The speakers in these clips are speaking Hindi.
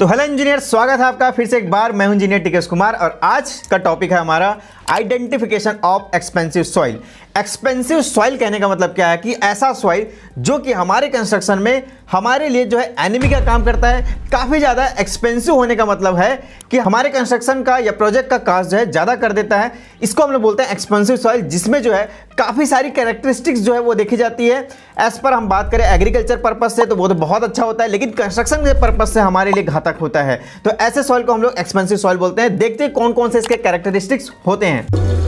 तो हेलो इंजीनियर स्वागत है आपका फिर से एक बार मैं हूं इंजीनियर टिकेश कुमार और आज का टॉपिक है हमारा identification of expansive soil expansive soil कहने का मतलब क्या है कि ऐसा सॉइल जो कि हमारे कंस्ट्रक्शन में हमारे लिए जो है एनिमी का काम करता है काफ़ी ज़्यादा एक्सपेंसिव होने का मतलब है कि हमारे कंस्ट्रक्शन का या प्रोजेक्ट का कास्ट जो है ज़्यादा कर देता है इसको हम लोग बोलते हैं एक्सपेंसिव सॉइल जिसमें जो है काफ़ी सारी कैरेक्टरिस्टिक्स जो है वो देखी जाती है एज पर हम बात करें एग्रीकल्चर पर्पज़ से तो वो तो बहुत अच्छा होता है लेकिन कंस्ट्रक्शन के पर्पज़ से हमारे लिए घातक होता है तो ऐसे सॉइल को हम लोग एक्सपेंसिव सॉइल बोलते हैं देखते हैं कौन कौन से इसके कैरेक्टरिस्टिक्स होते हैं हैं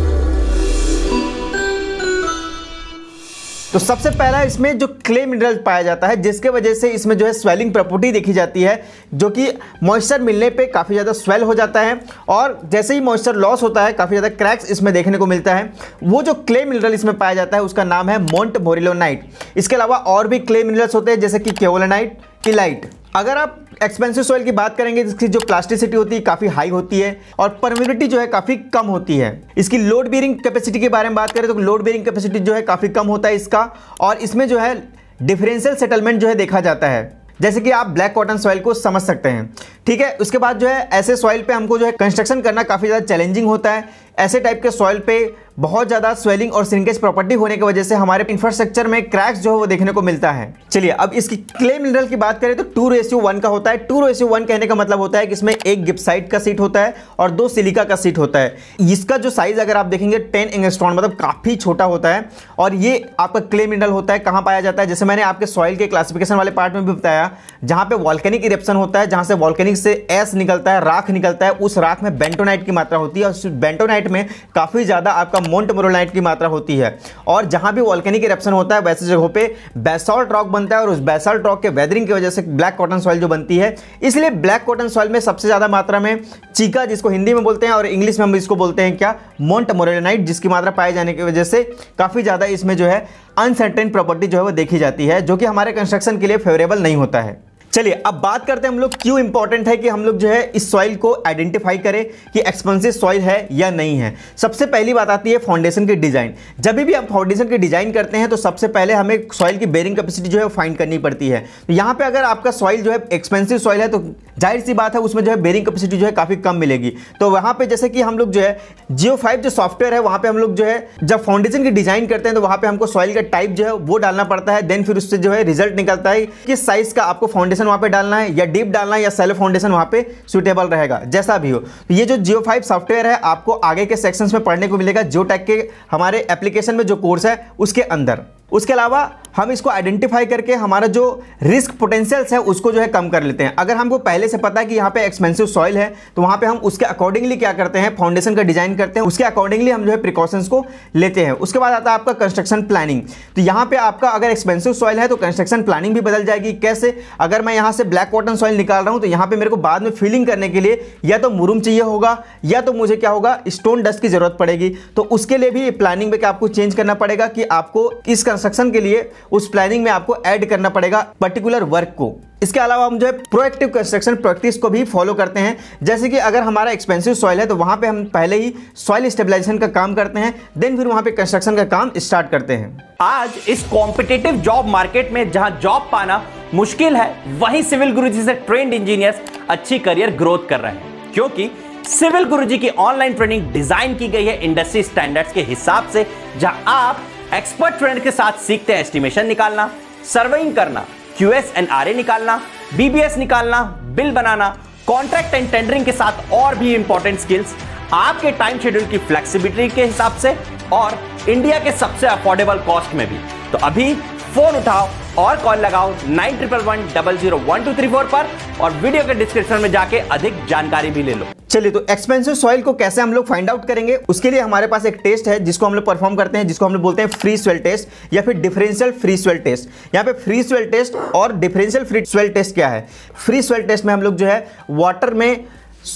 तो सबसे पहला इसमें जो क्ले मिनरल पाया जाता है जिसके वजह से इसमें जो है स्वेलिंग प्रॉपर्टी देखी जाती है जो कि मॉइस्चर मिलने पे काफ़ी ज़्यादा स्वेल हो जाता है और जैसे ही मॉइस्चर लॉस होता है काफ़ी ज़्यादा क्रैक्स इसमें देखने को मिलता है वो जो क्ले मिनरल इसमें पाया जाता है उसका नाम है मोन्ट बोरिलोनाइट इसके अलावा और भी क्ले मिनरल्स होते हैं जैसे कि केवलानाइट किलाइट अगर आप एक्सपेंसिव सॉइल की बात करेंगे जिसकी जो प्लास्टिसिटी होती है काफ़ी हाई होती है और परमिबिलिटी जो है काफ़ी कम होती है इसकी लोड बेरिंग कैपेसिटी के बारे में बात करें तो लोड बेरिंग कैपेसिटी जो है काफ़ी कम होता है इसका और इसमें जो है डिफरेंशियल सेटलमेंट जो है देखा जाता है जैसे कि आप ब्लैक कॉटन सॉइल को समझ सकते हैं ठीक है उसके बाद जो है ऐसे सॉइल पे हमको जो है कंस्ट्रक्शन करना काफ़ी ज़्यादा चैलेंजिंग होता है ऐसे टाइप के सॉइल पे बहुत ज़्यादा स्वेलिंग और सिंकेज प्रॉपर्टी होने की वजह से हमारे इंफ्रास्ट्रक्चर में क्रैक्स जो है वो देखने को मिलता है चलिए अब इसकी क्ले मिनरल की बात करें तो टू रेसियो वन का होता है टू रेसियो वन कहने का मतलब होता है कि इसमें एक गिप्साइट का सीट होता है और दो सिलिका का सीट होता है इसका जो साइज अगर आप देखेंगे टेन इंगस्ट्रॉन मतलब काफ़ी छोटा होता है और ये आपका क्ले मिनरल होता है कहाँ पाया जाता है जैसे मैंने आपके सॉइल के क्लासिफिकेशन वाले पार्ट में भी बताया जहाँ पे वॉल्केनिक इरेप्शन होता है जहाँ से वॉल्केनिक से एस निकलता है राख निकलता है उस राख में बेंटोनाइट की मात्रा होती है और बेंटोनाइट में काफ़ी ज़्यादा आपका मोन्ट मोरोलाइट की मात्रा होती है और जहां भी वॉल्केनिक इरप्शन होता है वैसे जगहों पे बेसॉल्ट रॉक बनता है और उस बेसॉल्ट रॉक के वेदरिंग की वजह से ब्लैक कॉटन सॉइल जो बनती है इसलिए ब्लैक कॉटन सॉइल में सबसे ज़्यादा मात्रा में चीका जिसको हिंदी में बोलते हैं और इंग्लिश में हम इसको बोलते हैं क्या मोन्ट मोरोलाइट जिसकी मात्रा पाए जाने की वजह से काफ़ी ज़्यादा इसमें जो है अनसर्टेन प्रॉपर्टी जो है वो देखी जाती है जो कि हमारे कंस्ट्रक्शन के लिए फेवरेबल नहीं होता है चलिए अब बात करते हैं हम लोग क्यों इंपॉर्टेंट है कि हम लोग जो है इस सॉइल को आइडेंटिफाई करें कि एक्सपेंसिव सॉइल है या नहीं है सबसे पहली बात आती है फाउंडेशन के डिजाइन जब भी आप फाउंडेशन की डिजाइन करते हैं तो सबसे पहले हमें सॉइल की बेरिंग कैपेसिटी जो है फाइंड करनी पड़ती है तो यहाँ पे अगर आपका सॉइल जो है एक्सपेंसिव सॉइल है तो जाहिर सी बात है उसमें जो है बेरिंग कैपेसिटी जो है काफ़ी कम मिलेगी तो वहां पर जैसे कि हम लोग जो है जियो फाइव जो सॉफ्टवेयर है वहां पर हम लोग जो है जब फाउंडेशन की डिजाइन करते हैं तो वहां पर हमको सॉइल का टाइप जो है वो डालना पड़ता है देन फिर उससे जो है रिजल्ट निकलता है किस साइज़ का आपको फाउंडेशन फाउंडेशन वहाँ पे डालना है या डीप डालना है या सेल्फ फाउंडेशन वहाँ पे सुटेबल रहेगा जैसा भी हो तो ये जो जियो फाइव सॉफ्टवेयर है आपको आगे के सेक्शंस में पढ़ने को मिलेगा जियो टैक के हमारे एप्लीकेशन में जो कोर्स है उसके अंदर उसके अलावा हम इसको आइडेंटिफाई करके हमारा जो रिस्क पोटेंशियल्स है उसको जो है कम कर लेते हैं अगर हमको पहले से पता है कि यहाँ पे एक्सपेंसिव सॉइल है तो वहाँ पे हम उसके अकॉर्डिंगली क्या करते हैं फाउंडेशन का डिजाइन करते हैं उसके अकॉर्डिंगली हम जो है प्रिकॉशंस को लेते हैं उसके बाद आता है आपका कंस्ट्रक्शन प्लानिंग तो यहाँ पर आपका अगर एक्सपेंसिव सॉइल है तो कंस्ट्रक्शन प्लानिंग भी बदल जाएगी कैसे अगर मैं यहाँ से ब्लैक कॉटन सॉइल निकाल रहा हूँ तो यहाँ पर मेरे को बाद में फिलिंग करने के लिए या तो मुरूम चाहिए होगा या तो मुझे क्या होगा स्टोन डस्ट की जरूरत पड़ेगी तो उसके लिए भी प्लानिंग में आपको चेंज करना पड़ेगा कि आपको इस कंस्ट्रक्शन के लिए उस प्लानिंग में आपको ऐड करना पड़ेगा पर्टिकुलर वर्क को इसके अलावा हम जो है प्रोएक्टिव कंस्ट्रक्शन प्रैक्टिस को भी फॉलो करते हैं जैसे कि अगर हमारा एक्सपेंसिव सॉइल है तो वहां पे हम पहले ही सॉइल स्टेबलाइजेशन का काम करते हैं देन फिर वहां पे कंस्ट्रक्शन का काम स्टार्ट करते हैं आज इस कॉम्पिटेटिव जॉब मार्केट में जहां जॉब पाना मुश्किल है वहीं सिविल गुरु से ट्रेंड इंजीनियर्स अच्छी करियर ग्रोथ कर रहे हैं क्योंकि सिविल गुरुजी की ऑनलाइन ट्रेनिंग डिजाइन की गई है इंडस्ट्री स्टैंडर्ड्स के हिसाब से जहां आप एक्सपर्ट ट्रेंड के साथ सीखते हैं एस्टिमेशन निकालना सर्वेइंग करना क्यूएस एंड ए निकालना बीबीएस निकालना बिल बनाना कॉन्ट्रैक्ट एंड टेंडरिंग के साथ और भी इंपॉर्टेंट स्किल्स आपके टाइम शेड्यूल की फ्लेक्सिबिलिटी के हिसाब से और इंडिया के सबसे अफोर्डेबल कॉस्ट में भी तो अभी फोन उठाओ और कॉल लगाओ nine triple one double zero one two three four पर और वीडियो के डिस्क्रिप्शन में जाके अधिक जानकारी भी ले लो चलिए तो एक्सपेंसिव सॉइल को कैसे हम लोग फाइंड आउट करेंगे उसके लिए हमारे पास एक टेस्ट है जिसको हम लोग परफॉर्म करते हैं जिसको हम लोग बोलते हैं फ्री स्वेल टेस्ट या फिर डिफरेंशियल फ्री स्वेल टेस्ट यहाँ पे फ्री स्वेल टेस्ट और डिफरेंशियल फ्री स्वेल टेस्ट क्या है फ्री स्वेल टेस्ट में हम लोग जो है वाटर में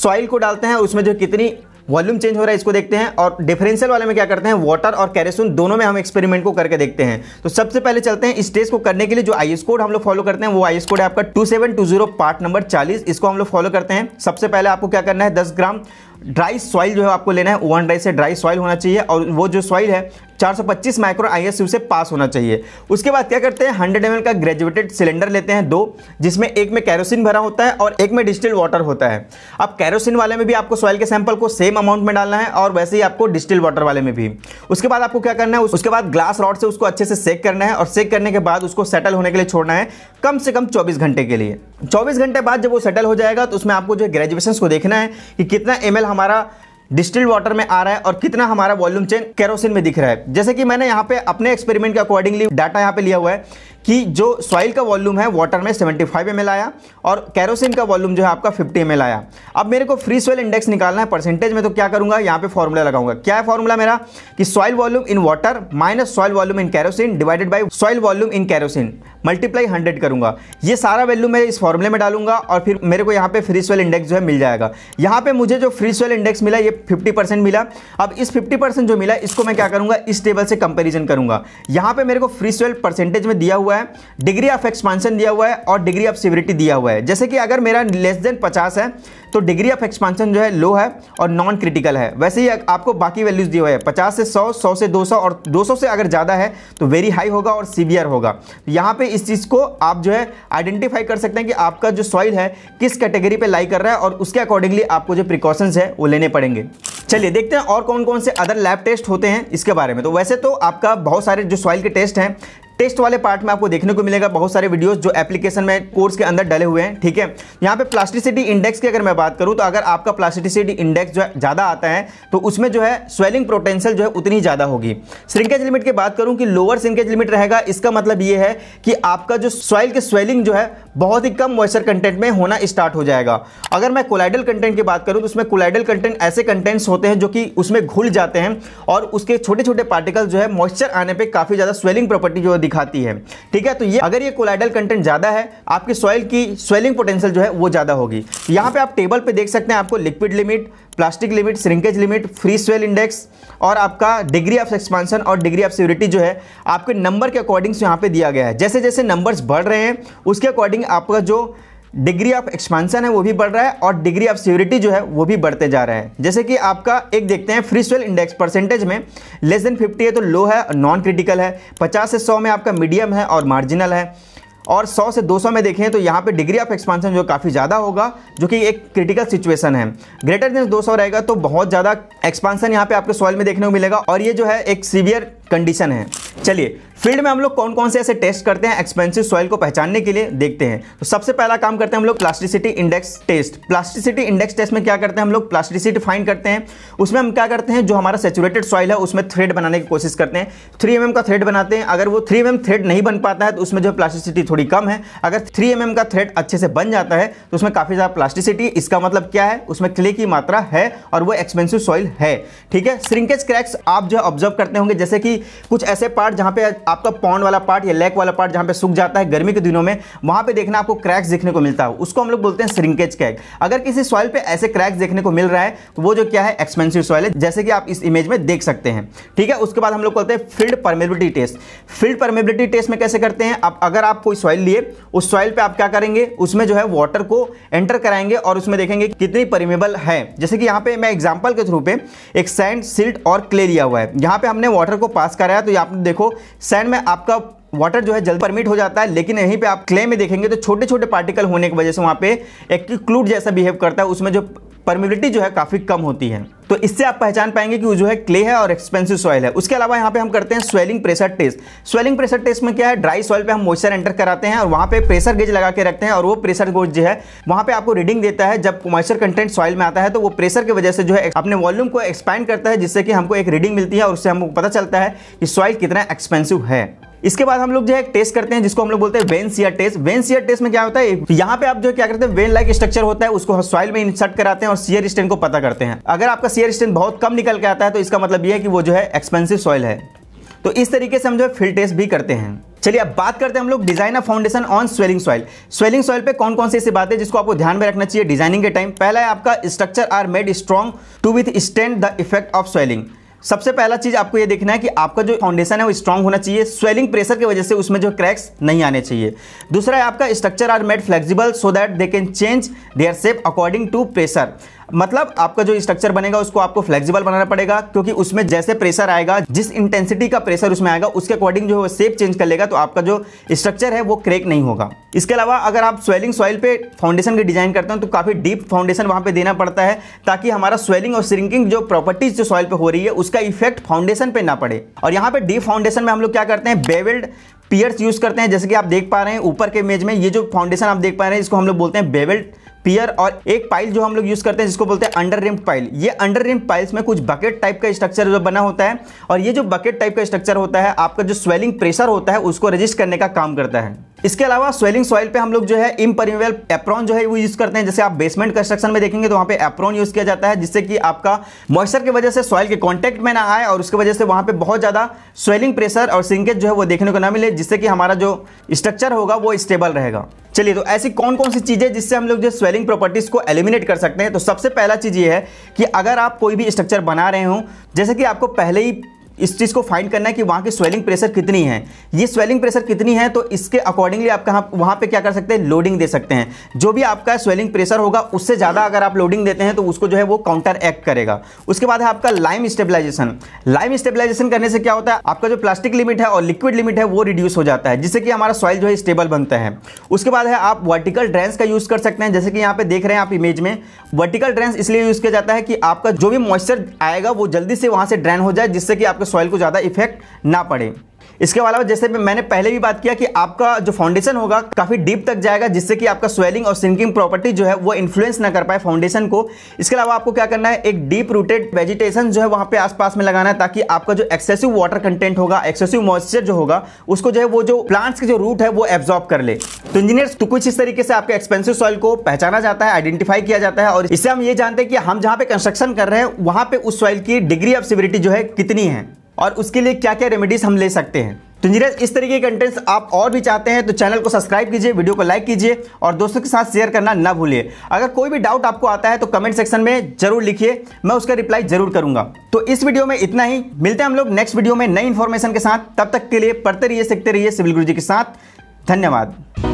सॉइल को डालते हैं उसमें जो कितनी वॉल्यूम चेंज हो रहा है इसको देखते हैं और डिफरेंशियल वाले में क्या करते हैं वाटर और कैरेसून दोनों में हम एक्सपेरिमेंट को करके देखते हैं तो सबसे पहले चलते हैं इस टेस्ट को करने के लिए जो आई कोड हम लोग फॉलो करते हैं वो आई कोड है आपका टू पार्ट नंबर चालीस इसको हम लोग फॉलो करते हैं सबसे पहले आपको क्या करना है दस ग्राम ड्राई सॉइल जो है आपको लेना है वन ड्राई से ड्राई सॉइल होना चाहिए और वो जो सॉइल है 425 माइक्रो आई से पास होना चाहिए उसके बाद क्या करते हैं 100 एम का ग्रेजुएटेड सिलेंडर लेते हैं दो जिसमें एक में कैरोसिन भरा होता है और एक में डिस्टिल वाटर होता है अब कैरोसिन वाले में भी आपको सॉइल के सैंपल को सेम अमाउंट में डालना है और वैसे ही आपको डिस्टिल वाटर वाले में भी उसके बाद आपको क्या करना है उसके बाद ग्लास रॉड से उसको अच्छे से सेक करना है और सेक करने के बाद उसको सेटल होने के लिए छोड़ना है कम से कम चौबीस घंटे के लिए 24 घंटे बाद जब वो सेटल हो जाएगा तो उसमें आपको जो है ग्रेजुएशन को देखना है कि कितना एम हमारा डिस्टिल्ड वाटर में आ रहा है और कितना हमारा वॉल्यूम चेंज केरोसिन में दिख रहा है जैसे कि मैंने यहाँ पे अपने एक्सपेरिमेंट के अकॉर्डिंगली डाटा यहाँ पे लिया हुआ है कि जो सॉइल का वॉल्यूम है वाटर में 75 फाइव एम आया और कैरोसिन का वॉल्यूम जो है आपका 50 एम आया अब मेरे को फ्री सॉइल इंडेक्स निकालना है परसेंटेज में तो क्या करूंगा यहाँ पे फॉर्मूला लगाऊंगा क्या है फॉर्मूला मेरा कि soil volume in water minus soil volume in kerosene divided by soil volume in kerosene multiply hundred करूंगा ये सारा वैल्यू मैं इस फॉर्मूले में डालूंगा और फिर मेरे को यहाँ पे फ्री सॉइल इंडेक्स जो है मिल जाएगा यहाँ पे मुझे जो फ्री सॉइल इंडेक्स मिला ये फिफ्टी परसेंट मिला अब इस फिफ्टी परसेंट जो मिला इसको मैं क्या करूंगा इस टेबल से कंपेरिजन करूंगा यहाँ पे मेरे को फ्री सॉइल परसेंटेज में दिया हुआ हुआ है डिग्री ऑफ एक्सपांशन दिया हुआ है और डिग्री ऑफ सिविरिटी दिया हुआ है जैसे कि अगर मेरा लेस देन पचास है तो डिग्री ऑफ एक्सपांशन जो है लो है और नॉन क्रिटिकल है वैसे ही आपको बाकी वैल्यूज दिए हुए हैं पचास से सौ सौ से दो सौ और दो सौ से अगर ज़्यादा है तो वेरी हाई होगा और सीवियर होगा तो यहाँ पे इस चीज़ को आप जो है आइडेंटिफाई कर सकते हैं कि आपका जो सॉइल है किस कैटेगरी पर लाई कर रहा है और उसके अकॉर्डिंगली आपको जो प्रिकॉशन है वो लेने पड़ेंगे चलिए देखते हैं और कौन कौन से अदर लैब टेस्ट होते हैं इसके बारे में तो वैसे तो आपका बहुत सारे जो सॉइल के टेस्ट हैं टेस्ट वाले पार्ट में आपको देखने को मिलेगा बहुत सारे वीडियोस जो एप्लीकेशन में कोर्स के अंदर डले हुए हैं ठीक है यहाँ पे प्लास्टिसिटी इंडेक्स की अगर मैं बात करूँ तो अगर आपका प्लास्टिसिटी इंडेक्स जो है ज़्यादा आता है तो उसमें जो है स्वेलिंग पोटेंशियल जो है उतनी ज़्यादा होगी श्रिंकेज लिमिट की बात करूँ कि लोअर श्रिंकेज लिमिट रहेगा इसका मतलब ये है कि आपका जो सॉइल की स्वेलिंग जो है बहुत ही कम मॉइस्चर कंटेंट में होना स्टार्ट हो जाएगा अगर मैं कोलाइडल कंटेंट की बात करूँ तो उसमें कोलाइडल कंटेंट ऐसे कंटेंट्स होते हैं जो कि उसमें घुल जाते हैं और उसके छोटे छोटे पार्टिकल जो है मॉइस्चर आने पर काफ़ी ज़्यादा स्वेलिंग प्रॉपर्टी जो दिखाती है ठीक है तो ये अगर ये कोलाइडल कंटेंट ज़्यादा है आपकी सॉइल की स्वेलिंग पोटेंशियल जो है वो ज़्यादा होगी यहाँ पे आप टेबल पे देख सकते हैं आपको liquid limit plastic limit shrinkage limit free swell index और आपका डिग्री ऑफ एक्सपांसन और डिग्री ऑफ सिवरिटी जो है आपके नंबर के अकॉर्डिंग यहाँ पे दिया गया है जैसे जैसे नंबर्स बढ़ रहे हैं उसके अकॉर्डिंग आपका जो डिग्री ऑफ एक्सपेंशन है वो भी बढ़ रहा है और डिग्री ऑफ सिवरिटी जो है वो भी बढ़ते जा रहा है जैसे कि आपका एक देखते हैं फ्री स्वेल इंडेक्स परसेंटेज में लेस देन 50 है तो लो है नॉन क्रिटिकल है 50 से 100 में आपका मीडियम है और मार्जिनल है और 100 से 200 में देखें तो यहाँ पे डिग्री ऑफ एक्सपांसन जो काफ़ी ज़्यादा होगा जो कि एक क्रिटिकल सिचुएशन है ग्रेटर देन 200 रहेगा तो बहुत ज़्यादा एक्सपांसन यहाँ पे आपके सॉइल में देखने को मिलेगा और ये जो है एक सीवियर कंडीशन है चलिए फील्ड में हम लोग कौन कौन से ऐसे टेस्ट करते हैं एक्सपेंसिव सॉइल को पहचानने के लिए देखते हैं तो सबसे पहला काम करते हैं हम लोग plasticity index test plasticity index test में क्या करते हैं हम लोग प्लास्टिसिटी फाइन करते हैं उसमें हम क्या करते हैं जो हमारा सेचुरेटेड सॉइल है उसमें थ्रेड बनाने की कोशिश करते हैं थ्री एम mm का थ्रेड बनाते हैं अगर वो थ्री एम थ्रेड नहीं बन पाता है तो उसमें जो प्लास्टिसिटी थोड़ी कम है अगर थ्री एम mm का थ्रेड अच्छे से बन जाता है तो उसमें काफ़ी ज़्यादा प्लास्टिसिटी इसका मतलब क्या है उसमें क्ले की मात्रा है और वो एक्सपेंसिव सॉइल है ठीक है श्रिंकेज क्रैक्स आप जो है ऑब्जर्व करते होंगे जैसे कि कुछ ऐसे पार्ट जहाँ पे आपका पॉन्ड वाला पार्ट या लेक वाला पार्ट जहाँ पे सूख जाता है गर्मी के दिनों में वहाँ पे देखना आपको क्रैक्स देखने को मिलता है उसको हम लोग बोलते हैं श्रिंकेज क्रैक अगर किसी सॉइल पे ऐसे क्रैक्स देखने को मिल रहा है तो वो जो क्या है एक्सपेंसिव सॉइल है जैसे कि आप इस इमेज में देख सकते हैं ठीक है उसके बाद हम लोग बोलते हैं field permeability test field permeability test में कैसे करते हैं आप अगर आप कोई सॉइल लिए उस सॉइल पर आप क्या करेंगे उसमें जो है वाटर को एंटर कराएंगे और उसमें देखेंगे कितनी परमेबल है जैसे कि यहाँ पे मैं एग्जाम्पल के थ्रू पे एक सैंड सिल्ट और क्ले लिया हुआ है यहाँ पे हमने वाटर को पास कराया तो यहाँ देखो सैंड में आपका वाटर जो है जल्द परमिट हो जाता है लेकिन यहीं पे आप क्ले में देखेंगे तो छोटे छोटे पार्टिकल होने की वजह से वहाँ पे एक क्लूड जैसा बिहेव करता है उसमें जो परमिबिलिटी जो है काफ़ी कम होती है तो इससे आप पहचान पाएंगे कि वो जो है क्ले है और एक्सपेंसिव सॉइल है उसके अलावा यहाँ पे हम करते हैं swelling pressure test swelling pressure test में क्या है ड्राई सॉइल पे हम मॉइस्चर एंटर कराते हैं और वहाँ पे प्रेशर गेज लगा के रखते हैं और वो प्रेशर गोज जो है वहाँ पे आपको रीडिंग देता है जब मॉइस्चर कंटेंट सॉइल में आता है तो वो प्रेशर की वजह से जो है अपने वॉल्यूम को एक्सपैंड करता है जिससे कि हमको एक रीडिंग मिलती है और उससे हमको पता चलता है कि सॉइल कितना एक्सपेंसिव है इसके बाद हम लोग जो है टेस्ट करते हैं जिसको हम लोग बोलते हैं vane shear test vane shear test में क्या होता है यहाँ पे आप जो क्या करते हैं वेन लाइक स्ट्रक्चर होता है उसको सॉइल में इंसर्ट कराते हैं और सियर स्टेन को पता करते हैं अगर आपका सियर स्टेन बहुत कम निकल के आता है तो इसका मतलब यह है कि वो जो है एक्सपेंसिव सॉइल है तो इस तरीके से हम जो है फील्ड टेस्ट भी करते हैं चलिए अब बात करते हैं हम लोग design of foundation on swelling soil swelling soil पे कौन कौन सी ऐसी बातें जिसको आपको ध्यान में रखना चाहिए डिजाइनिंग के टाइम पहला है आपका structure are made strong to withstand the effect of swelling सबसे पहला चीज आपको ये देखना है कि आपका जो फाउंडेशन है वो स्ट्रांग होना चाहिए स्वेलिंग प्रेशर की वजह से उसमें जो क्रैक्स नहीं आने चाहिए दूसरा है आपका structure are made flexible so that they can change their shape according to pressure मतलब आपका जो स्ट्रक्चर बनेगा उसको आपको फ्लेक्सिबल बनाना पड़ेगा क्योंकि उसमें जैसे प्रेशर आएगा जिस इंटेंसिटी का प्रेशर उसमें आएगा उसके अकॉर्डिंग जो है सेप चेंज कर लेगा तो आपका जो स्ट्रक्चर है वो क्रेक नहीं होगा इसके अलावा अगर आप स्वेलिंग सॉइल पे फाउंडेशन की डिजाइन करते हैं तो काफ़ी डीप फाउंडेशन वहां पे देना पड़ता है ताकि हमारा स्वेलिंग और श्रिंकिंग जो प्रॉपर्टीज जो सॉइल पे हो रही है उसका इफेक्ट फाउंडेशन पे ना पड़े और यहाँ पे डीप फाउंडेशन में हम लोग क्या करते हैं बेवेल्ड पियर्स यूज़ करते हैं जैसे कि आप देख पा रहे हैं ऊपर के इमेज में ये जो फाउंडेशन आप देख पा रहे हैं इसको हम लोग बोलते हैं बेवेल्ड पियर और एक पाइल जो हम लोग यूज करते हैं जिसको बोलते हैं अंडर रिम्ड पाइल ये अंडर रिम्ड पाइल्स में कुछ बकेट टाइप का स्ट्रक्चर जो बना होता है और ये जो बकेट टाइप का स्ट्रक्चर होता है आपका जो स्वेलिंग प्रेशर होता है उसको रजिस्ट करने का काम करता है इसके अलावा स्वेलिंग सॉइल पे हम लोग जो है इम्परमेबल एप्रॉन जो है वो यूज़ करते हैं जैसे आप बेसमेंट कंस्ट्रक्शन में देखेंगे तो वहाँ पे एप्रॉन यूज़ किया जाता है जिससे कि आपका मॉइस्चर की वजह से सॉइल के कांटेक्ट में ना आए और उसकी वजह से वहाँ पे बहुत ज़्यादा स्वेलिंग प्रेशर और सिंकेज जो है वो देखने को ना मिले जिससे कि हमारा जो स्ट्रक्चर होगा वो स्टेबल रहेगा चलिए तो ऐसी कौन कौन सी चीज़ें जिससे हम लोग जो स्वेलिंग प्रॉपर्टीज़ को एलिमिनेट कर सकते हैं तो सबसे पहला चीज़ ये है कि अगर आप कोई भी स्ट्रक्चर बना रहे हो जैसे कि आपको पहले ही इस चीज़ को फाइंड करना है कि वहाँ की स्वेलिंग प्रेशर कितनी है ये स्वेलिंग प्रेशर कितनी है तो इसके अकॉर्डिंगली आप कहाँ वहाँ पे क्या कर सकते हैं लोडिंग दे सकते हैं जो भी आपका स्वेलिंग प्रेशर होगा उससे ज़्यादा अगर आप लोडिंग देते हैं तो उसको जो है वो काउंटर एक्ट करेगा उसके बाद है आपका लाइम स्टेबिलाईजेशन लाइम स्टेबलाइजेशन करने से क्या होता है आपका जो प्लास्टिक लिमिट है और लिक्विड लिमिट है वो रिड्यूस हो जाता है जिससे कि हमारा सॉइल जो है स्टेबल बनता है उसके बाद है आप वर्टिकल ड्रेंस का यूज़ कर सकते हैं जैसे कि यहाँ पे देख रहे हैं आप इमेज में वर्टिकल ड्रेंस इसलिए यूज़ किया जाता है कि आपका जो भी मॉइस्चर आएगा वो जल्दी से वहाँ से ड्रेन हो जाए जिससे कि आपका आपके सॉइल को ज़्यादा इफेक्ट ना पड़े इसके अलावा जैसे मैंने पहले भी बात किया कि आपका जो फाउंडेशन होगा काफ़ी डीप तक जाएगा जिससे कि आपका स्वेलिंग और सिंकिंग प्रॉपर्टी जो है वो इन्फ्लुएंस ना कर पाए फाउंडेशन को इसके अलावा आपको क्या करना है एक डीप रूटेड वेजिटेशन जो है वहाँ पे आसपास में लगाना है ताकि आपका जो एक्सेसिव वाटर कंटेंट होगा एक्सेसिव मॉइस्चर जो होगा उसको जो है वो जो प्लांट्स के जो रूट है वो एब्जॉर्ब कर ले तो इंजीनियर्स तो कुछ इस तरीके से आपके एक्सपेंसिव सॉइल को पहचाना जाता है आइडेंटिफाई किया जाता है और इससे हम ये जानते हैं कि हम जहाँ पे कंस्ट्रक्शन कर रहे हैं वहाँ पे उस सॉइल की डिग्री ऑफ सिविलिटी जो है कितनी है और उसके लिए क्या क्या रेमेडीज़ हम ले सकते हैं तो नीरज इस तरीके के कंटेंट्स आप और भी चाहते हैं तो चैनल को सब्सक्राइब कीजिए वीडियो को लाइक कीजिए और दोस्तों के साथ शेयर करना ना भूलिए अगर कोई भी डाउट आपको आता है तो कमेंट सेक्शन में जरूर लिखिए मैं उसका रिप्लाई जरूर करूंगा तो इस वीडियो में इतना ही मिलते हैं हम लोग नेक्स्ट वीडियो में नई इन्फॉर्मेशन के साथ तब तक के लिए पढ़ते रहिए सीखते रहिए सिविल गुरु जी के साथ धन्यवाद